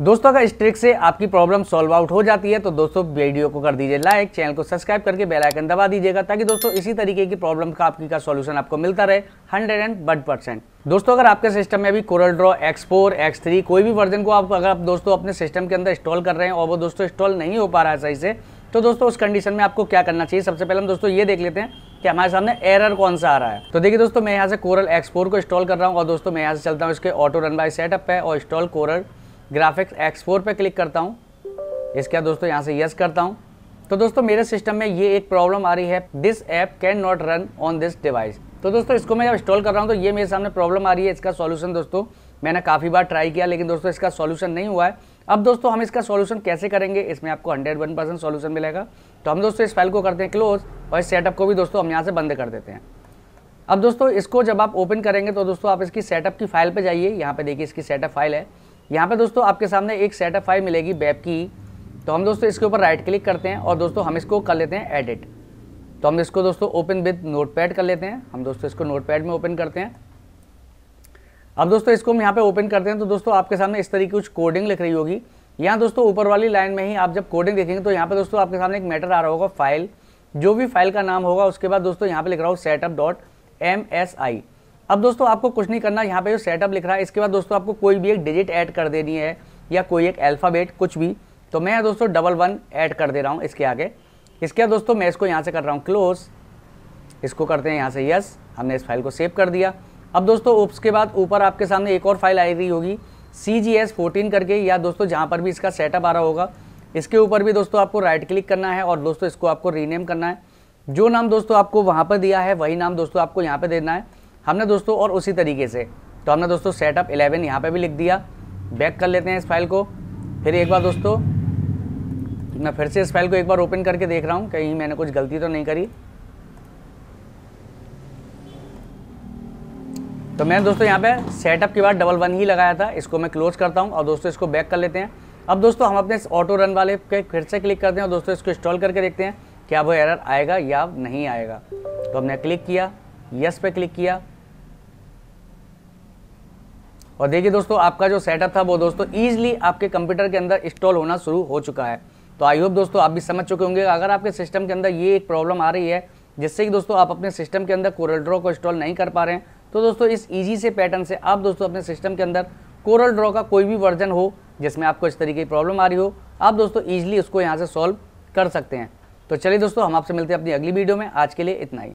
दोस्तों अगर इस ट्रिक से आपकी प्रॉब्लम सॉल्व आउट हो जाती है तो दोस्तों वीडियो को कर दीजिए लाइक चैनल को सब्सक्राइब करके बेल आइकन दबा दीजिएगा ताकि दोस्तों इसी तरीके की प्रॉब्लम का आपकी का सॉल्यूशन आपको मिलता रहे हंड्रेड एंड वन परसेंट दोस्तों अगर आपके सिस्टम में अभी Corel draw X four X three कोई भी वर्जन को आप अगर आप दोस्तों अपने सिस्टम के अंदर इंस्टॉल कर रहे हैं और वो दोस्तों इंस्टॉल नहीं हो पा रहा है सही से तो दोस्तों उस कंडीशन में आपको क्या करना चाहिए सबसे पहले हम दोस्तों ये देख लेते हैं कि हमारे सामने एरर कौन सा आ रहा है तो देखिए दोस्तों मैं यहाँ से कोरल एक्स को इंस्टॉल कर रहा हूँ और दोस्तों मैं यहाँ से चलता हूँ इसके ऑटो रन बाई सेटअप है और install Corel graphics X four पर क्लिक करता हूँ इसके बाद दोस्तों यहाँ से यस करता हूँ तो दोस्तों मेरे सिस्टम में ये एक प्रॉब्लम आ रही है this app can not run on this device तो दोस्तों इसको मैं जब इंस्टॉल कर रहा हूँ तो ये मेरे सामने प्रॉब्लम आ रही है इसका सॉल्यूशन दोस्तों मैंने काफ़ी बार ट्राई किया लेकिन दोस्तों इसका सॉल्यूशन नहीं हुआ है अब दोस्तों हम इसका सॉल्यूशन कैसे करेंगे इसमें आपको हंड्रेड वन परसेंट सोल्यूशन मिलेगा तो हम दोस्तों इस फाइल को करते हैं क्लोज और इस सेटअप को भी दोस्तों हम यहाँ से बंद कर देते हैं अब दोस्तों इसको जब आप ओपन करेंगे तो दोस्तों आप इसकी सेटअप की फाइल पर जाइए यहाँ पर देखिए इसकी सेटअप फाइल है यहाँ पर दोस्तों आपके सामने एक सेटअप फाइल मिलेगी बैप की तो हम दोस्तों इसके ऊपर राइट क्लिक करते हैं और दोस्तों हम इसको कर लेते हैं एडिट तो हम इसको दोस्तों ओपन विद नोटपैड कर लेते हैं हम दोस्तों इसको नोटपैड में ओपन करते हैं अब दोस्तों इसको हम यहाँ पे ओपन करते हैं तो दोस्तों आपके सामने इस तरीके कुछ कोडिंग लिख रही होगी यहाँ दोस्तों ऊपर वाली लाइन में ही आप जब कोडिंग देखेंगे तो यहाँ पर दोस्तों आपके सामने एक मैटर आ रहा होगा फाइल जो भी फाइल का नाम होगा उसके बाद दोस्तों यहाँ पर लिख रहा हूँ setup dot M S I अब दोस्तों आपको कुछ नहीं करना यहाँ पे जो सेटअप लिख रहा है इसके बाद दोस्तों आपको कोई भी एक डिजिट ऐड कर देनी है या कोई एक अल्फ़ाबेट कुछ भी तो मैं दोस्तों डबल वन ऐड कर दे रहा हूँ इसके आगे इसके बाद दोस्तों मैं इसको यहाँ से कर रहा हूँ क्लोज इसको करते हैं यहाँ से यस हमने इस फाइल को सेव कर दिया अब दोस्तों के बाद ऊपर आपके सामने एक और फाइल आई रही होगी सी जी एस फोर्टीन करके या दोस्तों जहाँ पर भी इसका सेटअप आ रहा होगा इसके ऊपर भी दोस्तों आपको राइट क्लिक करना है और दोस्तों इसको आपको रीनेम करना है जो नाम दोस्तों आपको वहाँ पर दिया है वही नाम दोस्तों आपको यहाँ पर देना है हमने दोस्तों और उसी तरीके से तो हमने दोस्तों सेटअप इलेवन यहाँ पर भी लिख दिया बैक कर लेते हैं इस फाइल को फिर एक बार दोस्तों मैं फिर से इस फाइल को एक बार ओपन करके देख रहा हूँ कहीं मैंने कुछ गलती तो नहीं करी तो मैंने दोस्तों यहाँ पे सेटअप के बाद डबल वन ही लगाया था इसको मैं क्लोज करता हूँ और दोस्तों इसको बैक कर लेते हैं अब दोस्तों हम अपने ऑटो रन वाले पे फिर से क्लिक करते हैं और दोस्तों इसको इंस्टॉल करके देखते हैं क्या वो एरर आएगा या नहीं आएगा तो हमने क्लिक किया यस पे क्लिक किया और देखिए दोस्तों आपका जो सेटअप था वो दोस्तों ईजिली आपके कंप्यूटर के अंदर इंस्टॉल होना शुरू हो चुका है तो आई होप दोस्तों आप भी समझ चुके होंगे अगर आपके सिस्टम के अंदर ये एक प्रॉब्लम आ रही है जिससे कि दोस्तों आप अपने सिस्टम के अंदर कोरल ड्रॉ को इंस्टॉल नहीं कर पा रहे हैं तो दोस्तों इस ईजी से पैटर्न से आप दोस्तों अपने सिस्टम के अंदर कोरल ड्रॉ का कोई भी वर्जन हो जिसमें आपको इस तरीके की प्रॉब्लम आ रही हो आप दोस्तों ईजिली उसको यहाँ से सॉल्व कर सकते हैं तो चलिए दोस्तों हम आपसे मिलते हैं अपनी अगली वीडियो में आज के लिए इतना ही